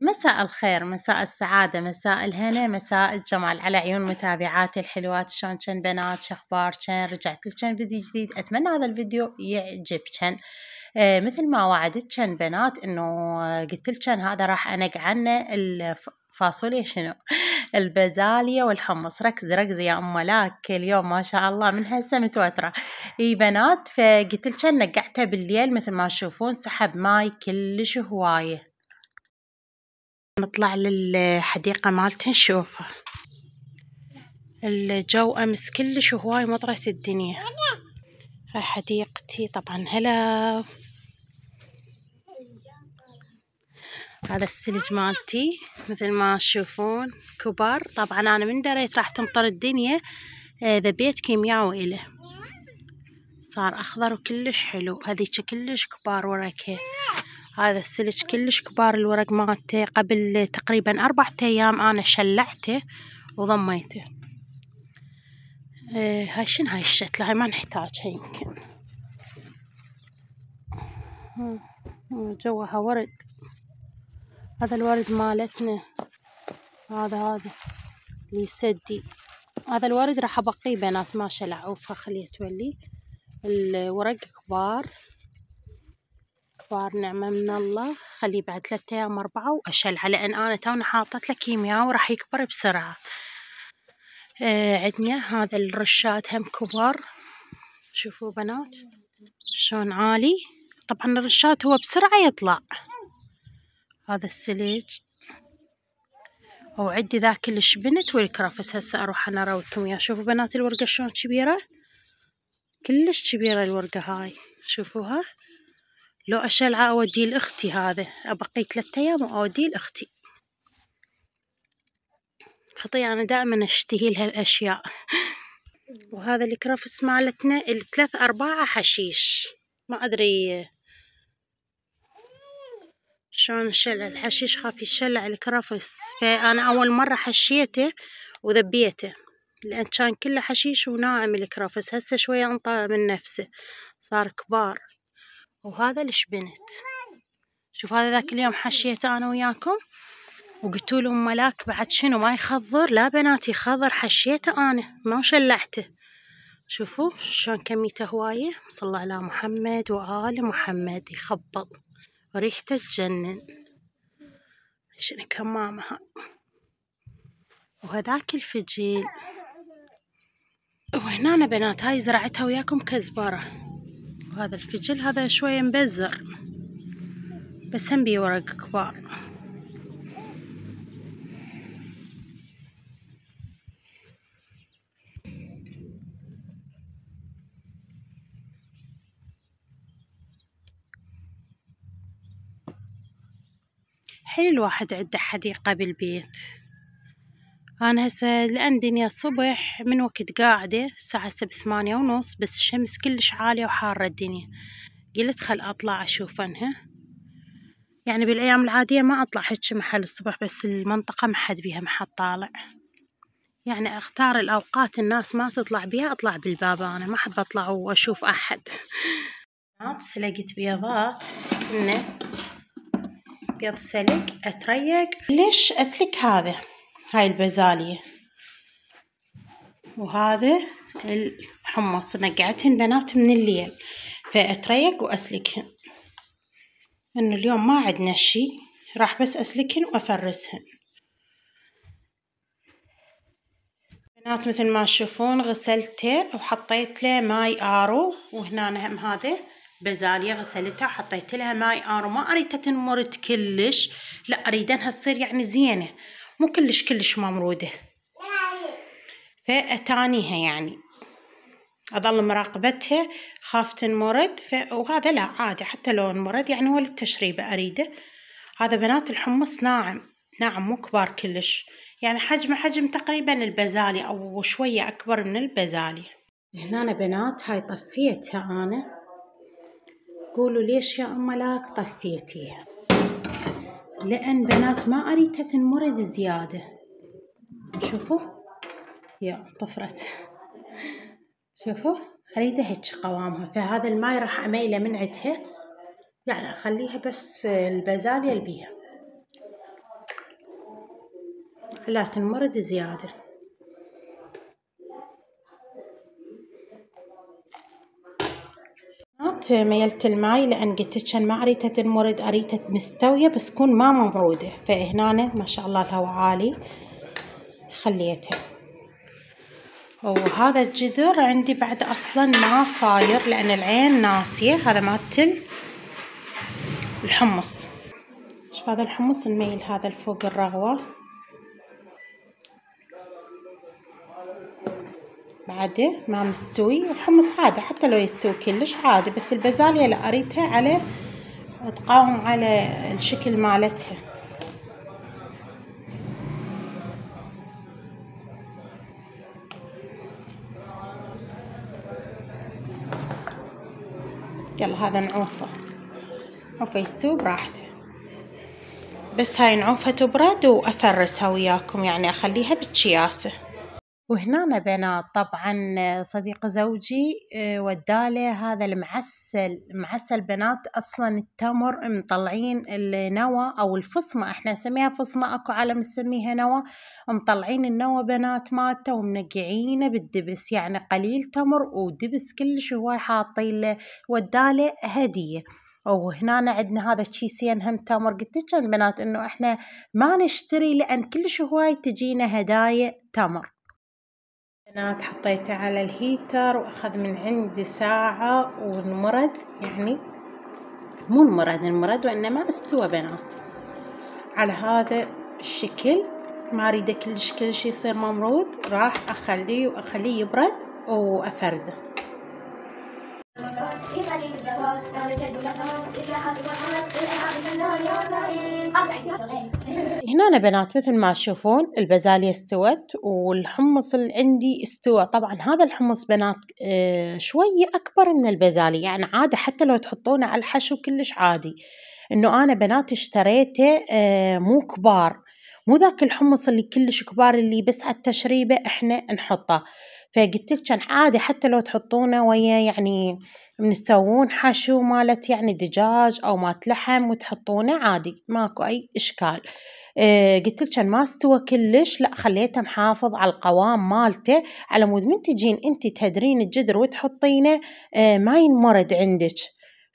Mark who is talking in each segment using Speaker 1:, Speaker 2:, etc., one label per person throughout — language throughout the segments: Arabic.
Speaker 1: مساء الخير مساء السعادة مساء الهنا مساء الجمال على عيون متابعاتي الحلوات شلون شن بنات شن رجعت لشن فيديو جديد أتمنى هذا الفيديو يعجبكن آه مثل ما شن بنات إنه قلت لشن هذا راح أنق عنه الفاصوليا شنو البازاليا والحمص ركز ركز يا ام ملاك اليوم ما شاء الله من هسه متوتره اي بنات فقلت لشن نقعته بالليل مثل ما تشوفون سحب ماي كلش هوايه نطلع للحديقة مالته نشوف الجو أمس كلش هواي مطرت الدنيا هاي حديقتي طبعا هلا هذا السلج مالتي مثل ما تشوفون كبر طبعا أنا من دريت راح تمطر الدنيا آه، ذبيت كيمياوي إله صار أخضر وكلش حلو هذيك كلش كبار وراكي هذا السلج كلش كبار الورق مالته قبل تقريبا أربعة أيام أنا شلعته وضميته آه هاي شنو هاي الشتلة هاي ما نحتاجها يمكن جوها ورد هذا الورد مالتنا هذا هذا اللي يسدي هذا الورد راح أبقيه بينات ما شلعوه فخليه تولي الورق كبار الاخبار نعمة من الله خليه بعد ثلاثة أيام أربعة وأشل على أن أنا تونا حاطت له كيمياء وراح يكبر بسرعة آه عندنا هذا الرشات هم كبر شوفوا بنات شلون عالي طبعا الرشات هو بسرعة يطلع هذا السليج وعدي ذاك الشبنت والكرفس هسه اروح انا اراويكم اياه شوفوا بنات الورقة شلون كبيرة كلش كبيرة الورقة هاي شوفوها لو أشلعه أوديه لأختي هذا أبقي ثلاثة أيام وأوديه لأختي خطية أنا دائما أشتهي لها الأشياء وهذا الكرفس مالتنا الثلاث أرباعة حشيش ما أدري شلون نشلع الحشيش خاف يشلع الكرفس فأنا أول مرة حشيته وذبيته لأن كان كله حشيش وناعم الكرفس هسه شوية انطى من نفسه صار كبار وهذا الشبنت شوف هذا ذاك اليوم حشيته أنا وياكم وقلتوا له ملاك بعد شنو ما يخضر لا بناتي خضر حشيته أنا ما شلعته شوفوا شلون كميته هواية صلى على محمد وآل محمد يخبط وريحته تجنن شنو كمامها وهذاك الفجيل وهنا بنات هاي زرعتها وياكم كزبرة هذا الفجل هذا شوية مبزر بس هم بيه ورق كبار حلو الواحد عنده حديقة بالبيت أنا هسه لأن دنيا الصبح من وقت قاعدة الساعة سبع ثمانية ونص بس الشمس كلش عالية وحارة الدنيا قلت خل أطلع أشوف أنها يعني بالأيام العادية ما أطلع هيجي محل الصبح بس المنطقة ما حد بيها ما حد طالع يعني أختار الأوقات الناس ما تطلع بيها أطلع بالباب أنا ما أحب أطلع وأشوف أحد لقيت بيضات إنه بيض سلق أتريق ليش أسلك هذا هاي البازاليا وهذا الحمص نقعتهن بنات من الليل فأتريق وأسلكهن إنه اليوم ما عندنا شي راح بس أسلكهن وأفرسهن بنات مثل ما تشوفون غسلته وحطيت له ماي آرو وهنا هم هذا بازاليا غسلتها وحطيت لها ماي آرو ما أريدها تنمرت كلش لا أريدها تصير يعني زينة مو كلش كلش ممرودة فأتانيها يعني أظل مراقبتها خاف تنمرد ف... وهذا لا عادي حتى لو انمرد يعني هو للتشريبة أريده هذا بنات الحمص ناعم ناعم مو كبار كلش يعني حجمه حجم تقريبا البزالي أو شوية أكبر من البزالي هنا بنات هاي طفيتها أنا قولوا ليش يا أم لاك طفيتيها لأن بنات ما أريدها تنمرض زيادة شوفوا يا طفرت شوفوا أريدها هيك قوامها فهذا الماي راح أميله من عندها يعني أخليها بس البازاليا البيها لا تنمرض زيادة ميلت الماي لان قلت ما اريد تنمرد اريد مستويه بس تكون ما ممروده فهنا ما شاء الله الهواء عالي خليتها وهذا الجدر عندي بعد اصلا ما فاير لان العين ناسيه هذا ماتل الحمص شوف هذا الحمص نميل هذا الفوق الرغوه بعده ما مستوي الحمص عادي حتى لو يستوي كلش عادي بس البازاليا لا اريدها على تقاوم على الشكل مالتها يلا هذا نعوفه نعوفه يستوي براحته بس هاي نعوفه تبرد وافرسها وياكم يعني اخليها بالكياسه وهنا بنات طبعا صديق زوجي آه، وداله هذا المعسل معسل بنات اصلا التمر مطلعين النوى او الفصمة احنا نسميها فصمة اكو عالم نسميها نوى مطلعين النوى بنات مالته ومنقعينه بالدبس يعني قليل تمر ودبس كلش هواي حاطين له وداله هدية وهنا عندنا هذا تشيسين هم تمر قلت لك بنات انه احنا ما نشتري لان كلش هواي تجينا هدايا تمر البنات حطيته على الهيتر واخذ من عندي ساعة ونمرد يعني مو المرد المرد وانما استوى بنات على هذا الشكل ما اريده كلش كلش يصير ممرود راح اخليه واخليه يبرد وافرزه هنا بنات مثل ما تشوفون البازاليا استوت والحمص اللي عندي استوى طبعا هذا الحمص بنات آه، شوية أكبر من البازاليا يعني عادة حتى لو تحطونه على الحشو كلش عادي إنه أنا بنات اشتريته آه، مو كبار مو ذاك الحمص اللي كلش كبار اللي بس على التشريبة احنا نحطه فقلت لك كان عادي حتى لو تحطونه ويا يعني من تسوون حشو مالت يعني دجاج او مالت لحم وتحطونه عادي ماكو اي اشكال آه، قلت لك كان ما استوى كلش لا خليته محافظ على القوام مالته على مود من تجين انت تهدرين الجدر وتحطينه آه، ما ينمرد عندك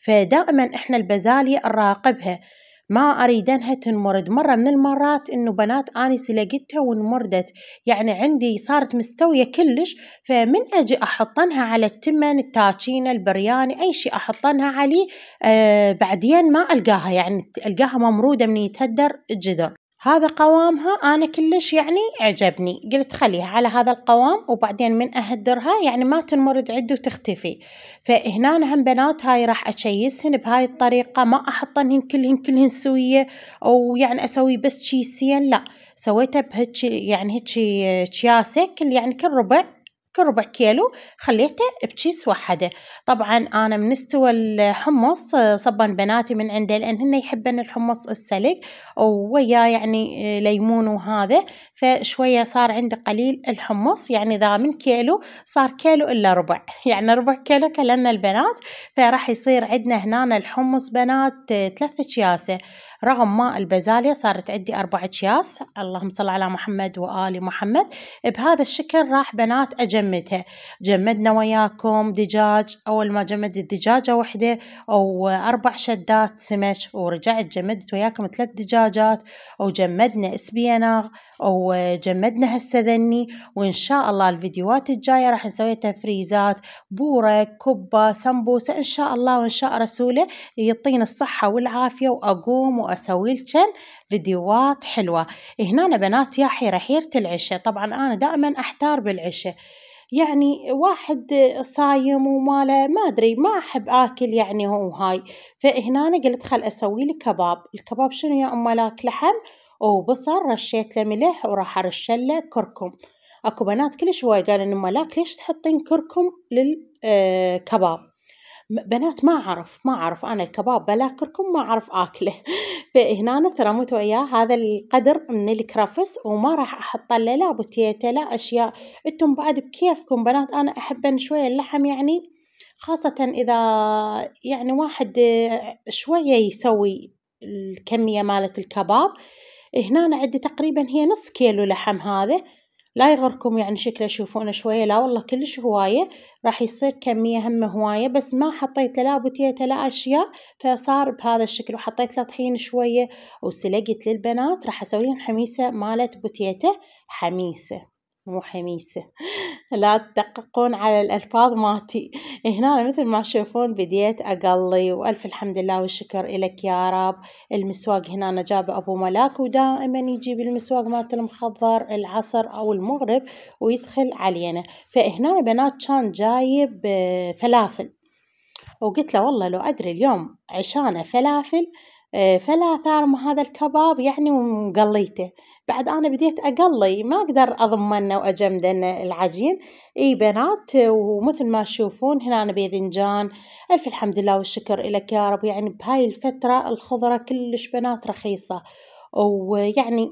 Speaker 1: فدائما احنا البازاليا نراقبها ما أريدنها تنمرد مرة من المرات إنه بنات أني لقيتها ونمردت يعني عندي صارت مستوية كلش فمن أجي أحطنها على التمن التاجينة البرياني أي شيء أحطنها عليه آه بعدين ما ألقاها يعني ألقاها ممرودة من يتهدر الجدر هذا قوامها أنا كلش يعني عجبني قلت خليها على هذا القوام وبعدين من أهدرها يعني ما تنمرد عد وتختفي فهنا هم بنات هاي راح أشيسهن بهاي الطريقة ما أحطنهن كلهن كلهن سوية أو يعني أسوي بس شيسين لا سويتها بهيك يعني هيك كياسة كل يعني كل ربع كل ربع كيلو خليته بكيس وحده طبعا انا من استوى الحمص صبن بناتي من عنده لان هن يحبن الحمص السلق ويا يعني ليمون وهذا فشويه صار عندي قليل الحمص يعني ذا من كيلو صار كيلو الا ربع يعني ربع كيلو كلنا البنات فراح يصير عندنا هنا الحمص بنات ثلاثة كياسة رغم ما البازاليا صارت عندي أربع أكياس اللهم صل على محمد وآل محمد بهذا الشكل راح بنات أجمدها جمدنا وياكم دجاج أول ما جمدت دجاجة وحدة أو أربع شدات سمش ورجعت جمدت وياكم ثلاث دجاجات وجمدنا جمدنا اسبيناغ أو هسه ذني وإن شاء الله الفيديوهات الجاية راح نسوي تفريزات بورة كبة سمبوسة إن شاء الله وإن شاء رسوله يعطينا الصحة والعافية وأقوم وأ واسوي لكم فيديوهات حلوة هنا بنات يا حيرة العشاء طبعا أنا دائما أحتار بالعشاء يعني واحد صايم وماله ما ادري ما احب اكل يعني هو هاي فهنا أنا قلت خل اسوي لي كباب الكباب شنو يا ام لاك لحم وبصل رشيت له ملح وراح ارش له كركم اكو بنات كلش هواي قالوا ان ملاك ليش تحطين كركم للكباب آه، بنات ما اعرف ما اعرف انا الكباب بلاكركم ما اعرف اكله فهنا ترى مت وياه هذا القدر من الكرافس وما راح احط له لا بوتيته لا اشياء انتم بعد بكيفكم بنات انا احبن شويه اللحم يعني خاصة إذا يعني واحد شوية يسوي الكمية مالت الكباب هنا عندي تقريبا هي نص كيلو لحم هذا لا يغركم يعني شكله شوفونه شوية لا والله كلش هواية راح يصير كمية هم هواية بس ما حطيت لا بوتيتة لا أشياء فصار بهذا الشكل وحطيت له طحين شوية وسلقت للبنات راح أسوي لهم حميسة مالت بوتيتة حميسة مو حميسة لا تدققون على الألفاظ ماتي هنا مثل ما تشوفون بديت أقلي وألف الحمد لله والشكر إلك يا رب المسواق هنا جابه أبو ملاك ودائما يجيب المسواق مات المخضر العصر أو المغرب ويدخل علينا فهنا بنات كان جايب آه، فلافل وقلت له والله لو أدري اليوم عشانه فلافل إيه، فلا ثار هذا الكباب يعني ومقليته بعد انا بديت اقلي ما اقدر اضمنه واجمده العجين اي بنات ومثل ما تشوفون هنا أنا باذنجان الف الحمد لله والشكر لك يا رب يعني بهاي الفتره الخضره كلش بنات رخيصه ويعني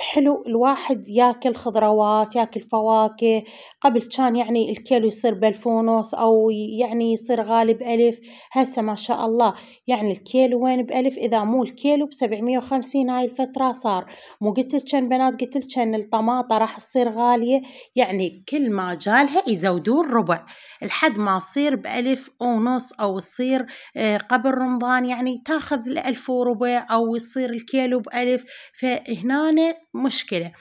Speaker 1: حلو الواحد ياكل خضروات ياكل فواكه قبل كان يعني الكيلو يصير بالفونوس او يعني يصير غالي بألف هسه ما شاء الله يعني الكيلو وين بألف اذا مو الكيلو بسبعمية وخمسين هاي الفترة صار مو قلت كان بنات قلت كان الطماطة راح تصير غالية يعني كل ما جالها يزودون ربع لحد ما تصير بألف ونص او تصير آه، قبل رمضان يعني تاخذ الألف وربع او يصير الكيلو بألف فهنا مشكلة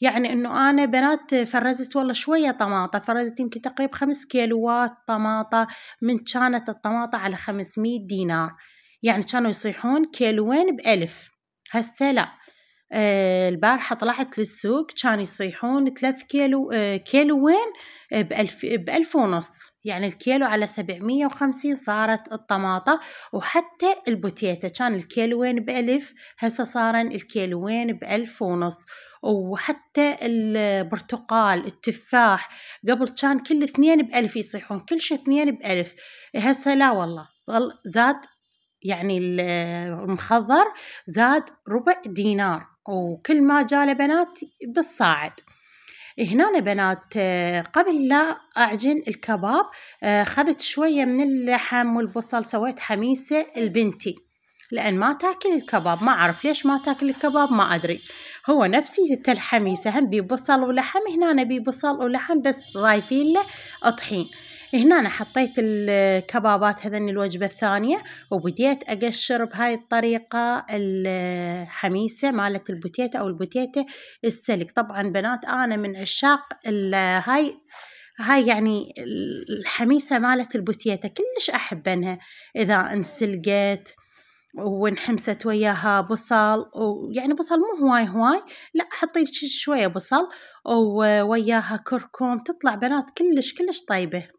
Speaker 1: يعني انه انا بنات فرزت والله شوية طماطة فرزت يمكن تقريبا خمس كيلوات طماطة من كانت الطماطة على خمسمية دينار يعني كانوا يصيحون كيلوين بألف هسه لا آه البارحة طلعت للسوق كانوا يصيحون ثلاث كيلو آه كيلوين بألف, بألف ونص يعني الكيلو على 750 صارت الطماطة وحتى البوتيتا كان الكيلوين بألف هسه صارن الكيلوين بألف ونص وحتى البرتقال التفاح قبل كان كل اثنين بألف يصيحون كل شيء اثنين بألف هسه لا والله زاد يعني المخضر زاد ربع دينار وكل ما جاله بنات بالصاعد هنا بنات آه، قبل لا أعجن الكباب آه، خذت شوية من اللحم والبصل سويت حميسة البنتي لأن ما تاكل الكباب ما أعرف ليش ما تاكل الكباب ما أدري هو نفسي الحميسة هم ببصل ولحم هنا بصل ولحم بس ضايفين له طحين هنا أنا حطيت الكبابات هذن الوجبة الثانية وبديت أقشر بهاي الطريقة الحميسة مالت البوتيتا أو البوتيتا السلق طبعا بنات أنا من عشاق هاي هاي يعني الحميسة مالت البوتيتا كلش أحبنها إذا انسلقت وانحمست وياها بصل ويعني بصل مو هواي هواي لا حطي شوية بصل وياها كركم تطلع بنات كلش كلش طيبة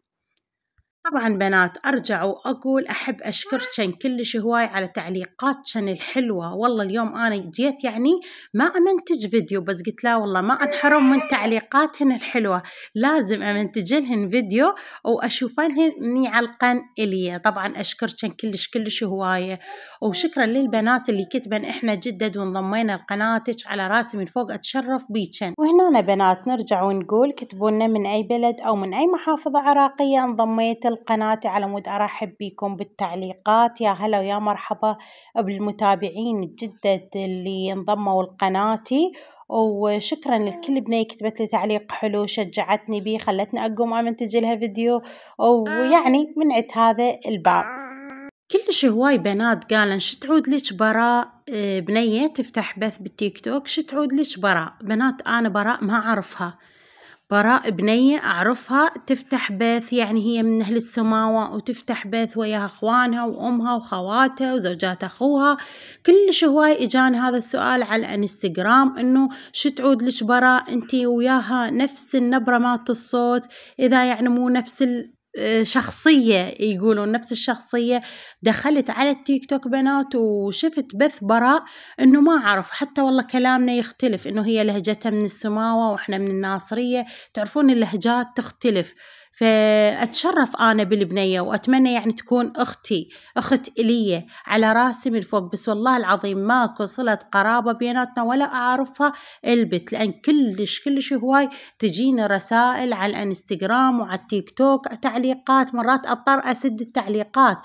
Speaker 1: طبعا بنات أرجع وأقول أحب أشكركن كلش هواي على تعليقاتكن الحلوة والله اليوم أنا جيت يعني ما أمنتج فيديو بس قلت لا والله ما أنحرم من تعليقاتهن الحلوة لازم أمنتجلهن فيديو وأشوفنهن يعلقن إلي طبعا أشكركن كلش كلش هواية وشكرا للبنات اللي كتبن إحنا جدد وانضمينا لقناتك على راسي من فوق أتشرف بيكن وهنا بنات نرجع ونقول كتبونا من أي بلد أو من أي محافظة عراقية انضميت قناتي على مود أرحب بكم بالتعليقات يا هلا ويا مرحبا بالمتابعين الجدد اللي انضموا لقناتي وشكرا لكل بنية كتبت لي تعليق حلو شجعتني بيه خلتني أقوم أمنتج لها فيديو ويعني منعت هذا الباب كلش هواي بنات قالن شو تعود لك براء إيه، بنية تفتح بث بالتيك توك شو تعود لك براء بنات أنا براء ما أعرفها براء بنية أعرفها تفتح بث يعني هي من أهل السماوة وتفتح بث وياها أخوانها وأمها وخواتها وزوجات أخوها كلش هواي إجان هذا السؤال على الانستغرام إنه شو تعود لش براء أنت وياها نفس النبرة مالت الصوت إذا يعني مو نفس شخصية يقولون نفس الشخصية دخلت على التيك توك بنات وشفت بث براء انه ما اعرف حتى والله كلامنا يختلف انه هي لهجتها من السماوة واحنا من الناصرية تعرفون اللهجات تختلف فأتشرف أنا بالبنية وأتمنى يعني تكون أختي أخت إلية على راسي من فوق بس والله العظيم ماكو صلة قرابة بيناتنا ولا أعرفها البت لأن كلش كلش هواي تجيني رسائل على الانستغرام وعلى التيك توك تعليقات مرات أضطر أسد التعليقات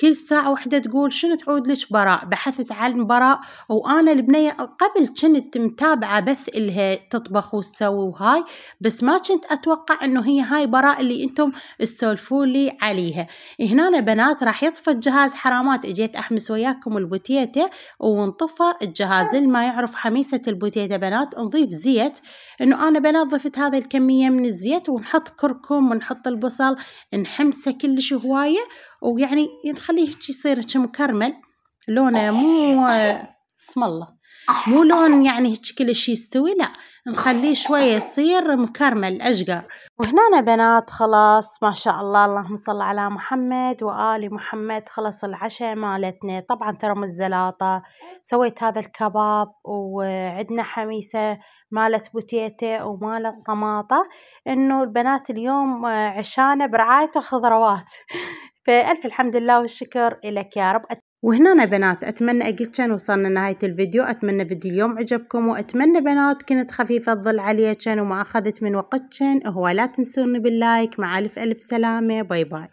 Speaker 1: كل ساعة وحدة تقول شنو تعود لك براء بحثت عن براء وأنا البنية قبل كنت متابعة بث إلها تطبخ وتسوي وهاي بس ما كنت أتوقع أنه هي هاي براء اللي اللي انتم تسولفوا لي عليها هنا بنات راح يطفى الجهاز حرامات اجيت احمس وياكم البوتيته ونطفى الجهاز اللي ما يعرف حميسه البوتيته بنات نضيف زيت انه انا بنظفت هذه الكميه من الزيت ونحط كركم ونحط البصل نحمسه كلش هوايه ويعني نخليه يصير مكرمل لونه مو اسم الله مو لون يعني هيك كل شيء يستوي لا نخليه شويه يصير مكرمل اشقر وهنا بنات خلاص ما شاء الله اللهم صل على محمد وآل محمد خلص العشاء مالتنا طبعا ترى الزلاطة سويت هذا الكباب وعدنا حميسة مالت بوتيتة ومالت طماطة انه البنات اليوم عشانة برعاية الخضروات فألف الحمد لله والشكر لك يا رب وهنا بنات اتمنى اقلكن وصلنا لنهاية الفيديو اتمنى فيديو اليوم عجبكم واتمنى بنات كنت خفيفة الظل عليكن وما اخذت من وقتكن هو لا تنسوني باللايك مع الف الف سلامة باي باي